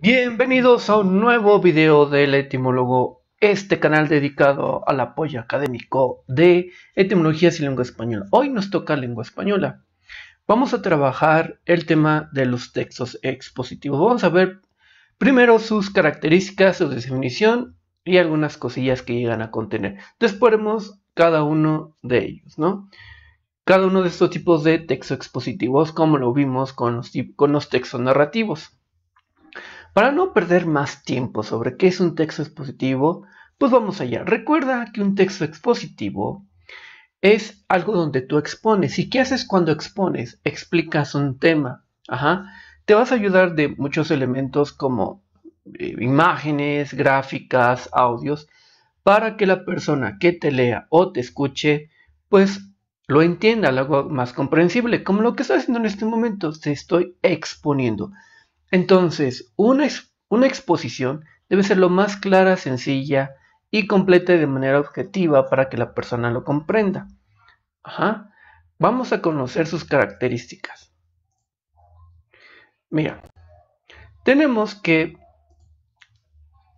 Bienvenidos a un nuevo video del etimólogo, este canal dedicado al apoyo académico de etimologías y lengua española. Hoy nos toca lengua española. Vamos a trabajar el tema de los textos expositivos. Vamos a ver primero sus características, su definición y algunas cosillas que llegan a contener. Después vemos cada uno de ellos, ¿no? Cada uno de estos tipos de textos expositivos, como lo vimos con los, con los textos narrativos. Para no perder más tiempo sobre qué es un texto expositivo, pues vamos allá. Recuerda que un texto expositivo es algo donde tú expones. ¿Y qué haces cuando expones? Explicas un tema. Te vas a ayudar de muchos elementos como eh, imágenes, gráficas, audios, para que la persona que te lea o te escuche, pues lo entienda, algo más comprensible, como lo que estoy haciendo en este momento, te estoy exponiendo. Entonces, una, exposición debe ser lo más clara, sencilla y completa de manera objetiva para que la persona lo comprenda. Ajá. Vamos a conocer sus características. Mira, tenemos que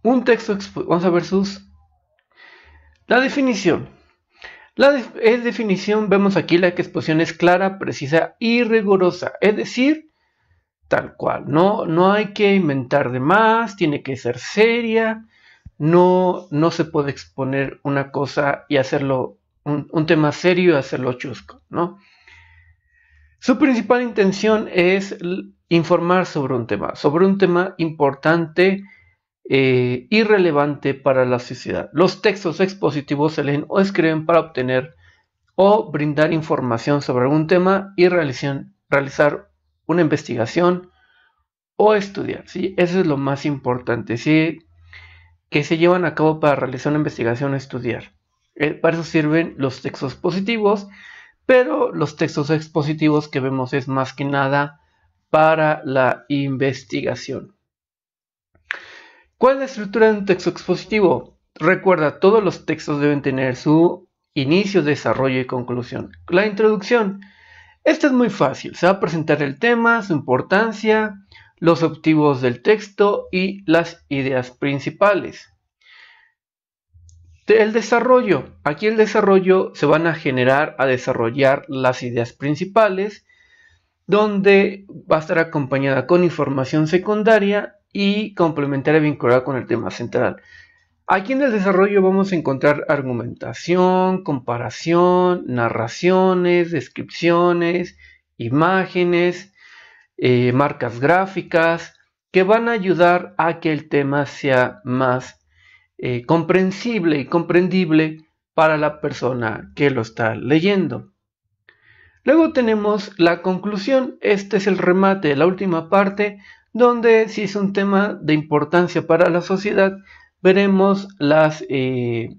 un texto, vamos a ver sus... La definición. La es definición, vemos aquí la que exposición es clara, precisa y rigurosa, es decir, Tal cual, no, no hay que inventar de más, tiene que ser seria, no, no se puede exponer una cosa y hacerlo un, tema serio y hacerlo chusco, ¿no? Su principal intención es informar sobre un tema, sobre un tema importante eh, y relevante para la sociedad. Los textos expositivos se leen o escriben para obtener o brindar información sobre algún tema y un realizar una investigación o estudiar, ¿sí? Eso es lo más importante, ¿sí? Que se llevan a cabo para realizar una investigación o estudiar. Eh, para eso sirven los textos positivos, pero los textos expositivos que vemos es más que nada para la investigación. ¿Cuál es la estructura de un texto expositivo? Recuerda, todos los textos deben tener su inicio, desarrollo y conclusión. La introducción esto es muy fácil, se va a presentar el tema, su importancia, los objetivos del texto y las ideas principales. El desarrollo. Aquí el desarrollo se van a generar, a desarrollar las ideas principales, donde va a estar acompañada con información secundaria y complementaria vinculada con el tema central. Aquí en el desarrollo vamos a encontrar argumentación, comparación, narraciones, descripciones, imágenes, eh, marcas gráficas, que van a ayudar a que el tema sea más eh, comprensible y comprendible para la persona que lo está leyendo. Luego tenemos la conclusión, este es el remate, la última parte, donde si es un tema de importancia para la sociedad, veremos eh,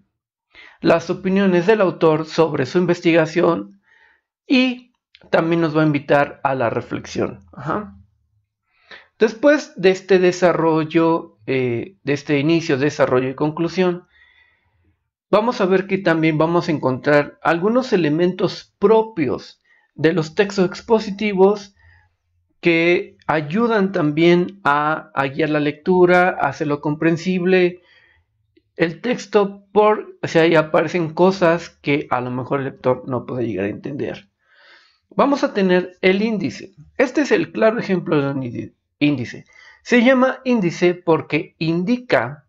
las, opiniones del autor sobre su investigación y también nos va a invitar a la reflexión. Después de este desarrollo, eh, de este inicio, desarrollo y conclusión, vamos a ver que también vamos a encontrar algunos elementos propios de los textos expositivos que ayudan también a, a guiar la lectura, a hacerlo comprensible, el texto por, o sea, ahí aparecen cosas que a lo mejor el lector no puede llegar a entender. Vamos a tener el índice. Este es el claro ejemplo de un índice. Se llama índice porque indica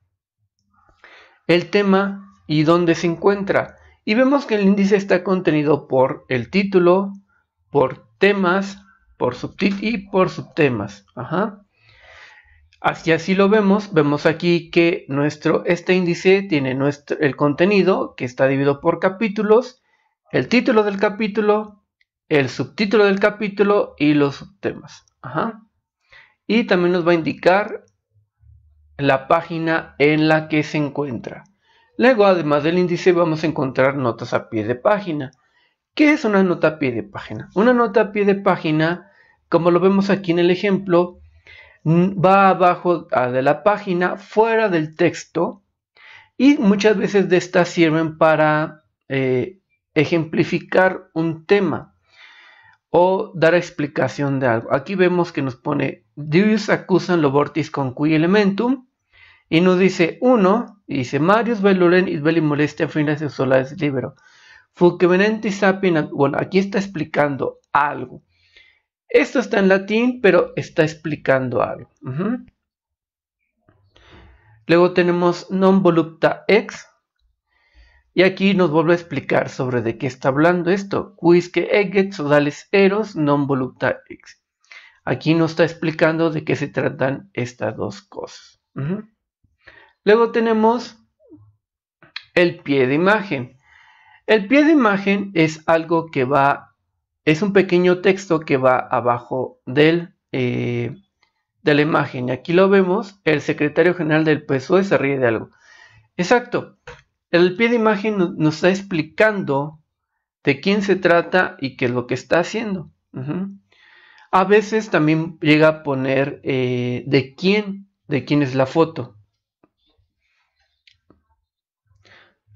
el tema y dónde se encuentra. Y vemos que el índice está contenido por el título, por temas, por y por subtemas. Ajá. Así así lo vemos, vemos aquí que nuestro, este índice tiene nuestro, el contenido que está dividido por capítulos, el título del capítulo, el subtítulo del capítulo y los subtemas. Ajá. Y también nos va a indicar la página en la que se encuentra. Luego, además del índice, vamos a encontrar notas a pie de página. ¿Qué es una nota a pie de página? Una nota a pie de página, como lo vemos aquí en el ejemplo, va abajo ah, de la página, fuera del texto, y muchas veces de estas sirven para eh, ejemplificar un tema o dar explicación de algo. Aquí vemos que nos pone Deus acusan vortis con cui elementum y nos dice uno, dice Marius velulen y veli molestia fines solares libero. Fulque bueno, aquí está explicando algo. Esto está en latín, pero está explicando algo. Luego tenemos non volupta ex. Y aquí nos vuelve a explicar sobre de qué está hablando esto. Quisque eget sodales eros non volupta ex. Aquí nos está explicando de qué se tratan estas dos cosas. Luego tenemos el pie de imagen. El pie de imagen es algo que va es un pequeño texto que va abajo eh, de la imagen. Y aquí lo vemos, el secretario general del PSOE se ríe de algo. Exacto, el pie de imagen nos, está explicando de quién se trata y qué es lo que está haciendo. A veces también llega a poner eh, de quién, de quién es la foto.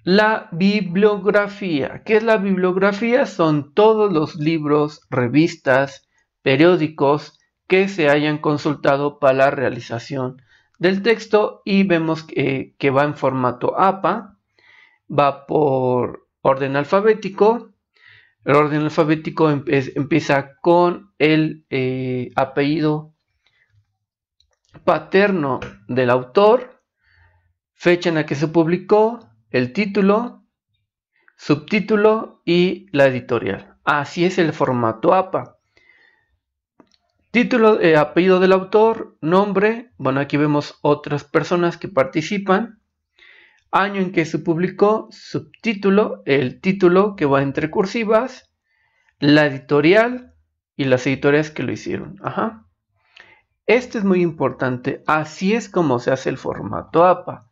La bibliografía. ¿Qué es la bibliografía? Son todos los libros, revistas, periódicos que se hayan consultado para la realización del texto y vemos que, va en formato APA, va por orden alfabético. El orden alfabético empieza con el eh, apellido paterno del autor, fecha en la que se publicó, el título, subtítulo y la editorial. Así es el formato APA. Título, eh, apellido del autor, nombre, bueno aquí vemos otras personas que participan, año en que se publicó, subtítulo, el título que va entre cursivas, la editorial y las editoriales que lo hicieron. Ajá. Esto es muy importante, así es como se hace el formato APA.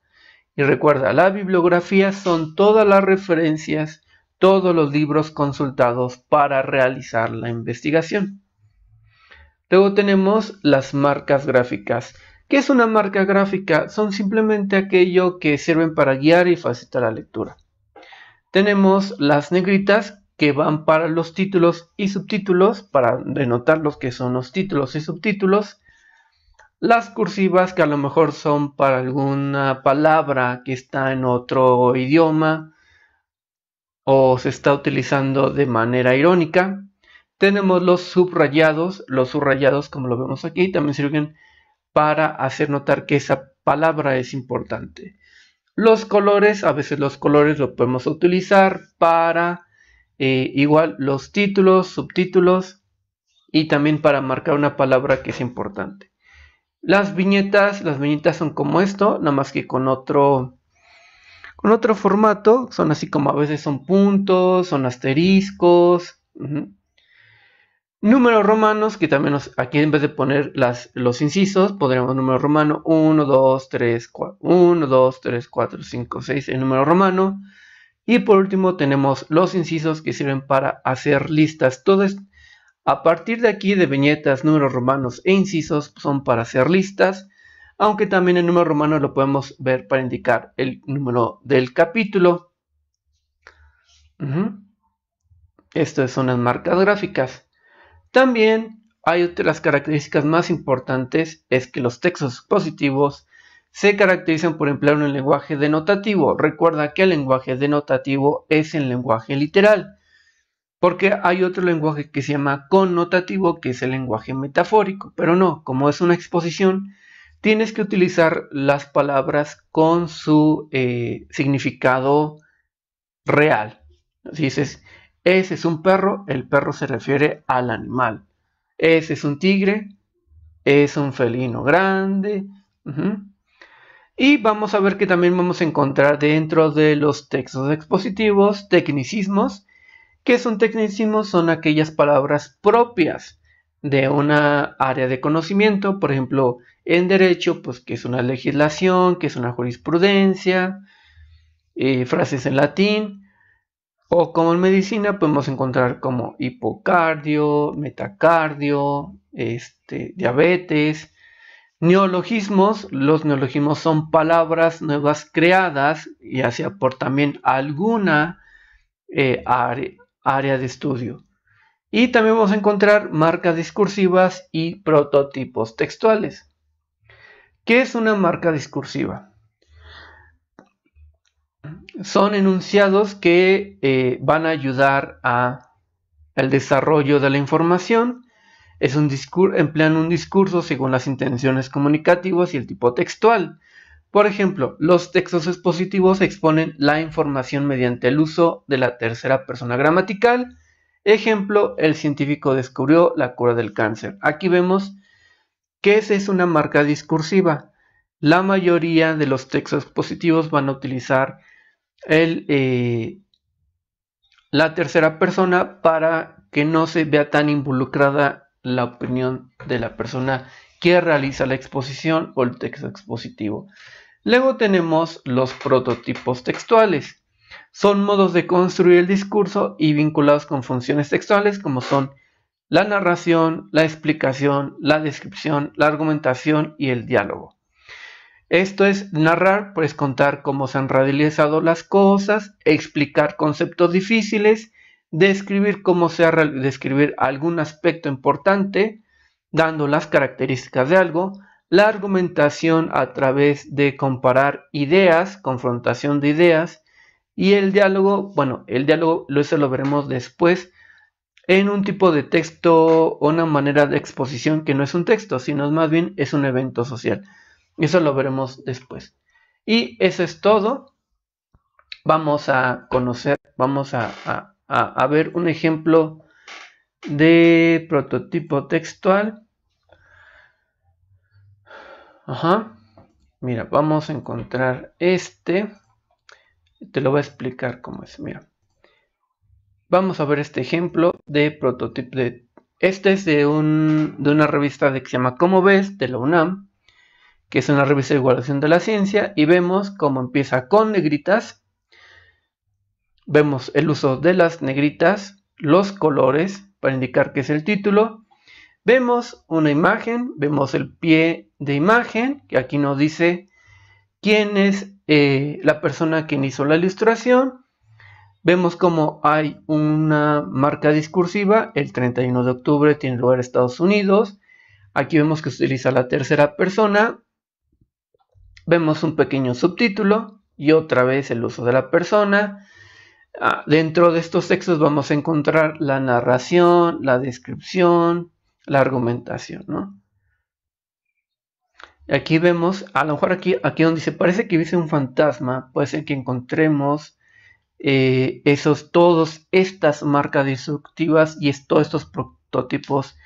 Y recuerda, la bibliografía son todas las referencias, todos los libros consultados para realizar la investigación. Luego tenemos las marcas gráficas. ¿Qué es una marca gráfica? Son simplemente aquello que sirven para guiar y facilitar la lectura. Tenemos las negritas que van para los títulos y subtítulos, para denotar los que son los títulos y subtítulos las cursivas que a lo mejor son para alguna palabra que está en otro idioma o se está utilizando de manera irónica. Tenemos los subrayados, los subrayados como lo vemos aquí también sirven para hacer notar que esa palabra es importante. Los colores, a veces los colores los podemos utilizar para eh, igual los títulos, subtítulos y también para marcar una palabra que es importante. Las viñetas, las viñetas son como esto, nada más que con otro con otro formato, son así como a veces son puntos, son asteriscos. Números romanos, que también nos, aquí en vez de poner las, los incisos, podríamos número romano 1, 2, 3, 4, 1, 2, 3, 4, 5, 6, el número romano. Y por último tenemos los incisos que sirven para hacer listas. Todo, esto. A partir de aquí de viñetas, números romanos e incisos son para hacer listas, aunque también el número romano lo podemos ver para indicar el número del capítulo. Estas son las marcas gráficas. También hay otras características más importantes, es que los textos positivos se caracterizan por emplear un lenguaje denotativo. Recuerda que el lenguaje denotativo es el lenguaje literal. Porque hay otro lenguaje que se llama connotativo, que es el lenguaje metafórico. Pero no, como es una exposición, tienes que utilizar las palabras con su eh, significado real. Si dices, ese es un perro, el perro se refiere al animal. Ese es un tigre, es un felino grande. Y vamos a ver que también vamos a encontrar dentro de los textos expositivos tecnicismos ¿Qué son tecnicismos son aquellas palabras propias de una área de conocimiento, por ejemplo, en derecho, pues que es una legislación, que es una jurisprudencia, eh, frases en latín, o como en medicina podemos encontrar como hipocardio, metacardio, este, diabetes, Neologismos, los neologismos son palabras nuevas creadas, y sea por también alguna área, eh, área de estudio. Y también vamos a encontrar marcas discursivas y prototipos textuales. ¿Qué es una marca discursiva? Son enunciados que eh, van a ayudar al desarrollo de la información. Es un emplean un discurso según las intenciones comunicativas y el tipo textual. Por ejemplo, los textos expositivos exponen la información mediante el uso de la tercera persona gramatical. Ejemplo, el científico descubrió la cura del cáncer. Aquí vemos que esa es una marca discursiva. La mayoría de los textos expositivos van a utilizar eh, la tercera persona para que no se vea tan involucrada la opinión de la persona que realiza la exposición o el texto expositivo. Luego tenemos los prototipos textuales. Son modos de construir el discurso y vinculados con funciones textuales como son la narración, la explicación, la descripción, la argumentación y el diálogo. Esto es narrar, pues contar cómo se han realizado las cosas, explicar conceptos difíciles, describir cómo se ha describir algún aspecto importante, dando las características de algo, la argumentación a través de comparar ideas, confrontación de ideas, y el diálogo, bueno, el diálogo eso lo veremos después en un tipo de texto o una manera de exposición que no es un texto, sino más bien es un evento social. Eso lo veremos después. Y eso es todo. Vamos a conocer, vamos a, a ver un ejemplo de prototipo textual. Ajá. Mira, vamos a encontrar este. Te lo voy a explicar cómo es. Mira. Vamos a ver este ejemplo de prototipo de... Este es de, una revista que se llama ¿Cómo ves? de la UNAM, que es una revista de evaluación de la ciencia, y vemos cómo empieza con negritas. Vemos el uso de las negritas, los colores para indicar que es el título, Vemos una imagen, vemos el pie de imagen, que aquí nos dice quién es eh, la persona quien hizo la ilustración. Vemos cómo hay una marca discursiva, el 31 de octubre tiene lugar en Estados Unidos. Aquí vemos que se utiliza la tercera persona. Vemos un pequeño subtítulo y otra vez el uso de la persona. Ah, dentro de estos textos vamos a encontrar la narración, la descripción, la argumentación, ¿no? Aquí vemos, a lo mejor aquí, aquí donde dice, parece que hubiese un fantasma, puede ser que encontremos eh, esos, todos estas marcas destructivas y es, todos estos prototipos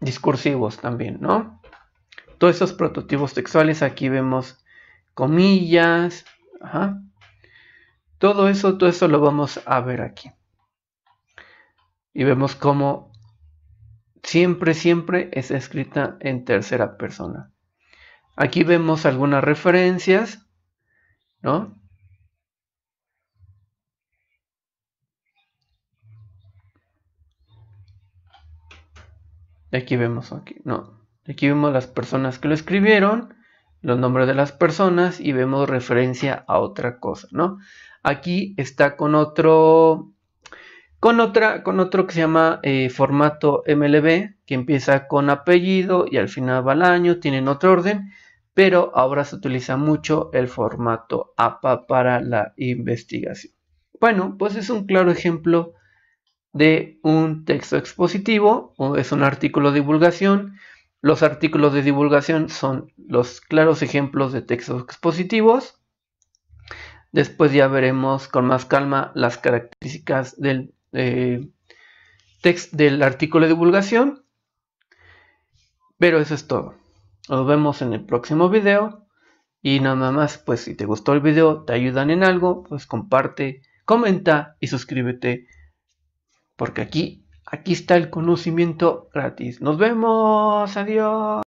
discursivos también, ¿no? Todos esos prototipos textuales, aquí vemos comillas, ajá. Todo eso, todo eso lo vamos a ver aquí. Y vemos cómo siempre, siempre es escrita en tercera persona. Aquí vemos algunas referencias, ¿no? Aquí vemos, aquí, no, aquí vemos las personas que lo escribieron, los nombres de las personas y vemos referencia a otra cosa, ¿no? Aquí está con otro con, otra, con otro que se llama eh, formato MLB, que empieza con apellido y al final va el año, tienen otro orden, pero ahora se utiliza mucho el formato APA para la investigación. Bueno, pues es un claro ejemplo de un texto expositivo, o es un artículo de divulgación. Los artículos de divulgación son los claros ejemplos de textos expositivos. Después ya veremos con más calma las características del eh, text del artículo de divulgación. Pero eso es todo. Nos vemos en el próximo video. Y nada más, pues si te gustó el video, te ayudan en algo, pues comparte, comenta y suscríbete. Porque aquí, aquí está el conocimiento gratis. Nos vemos, adiós.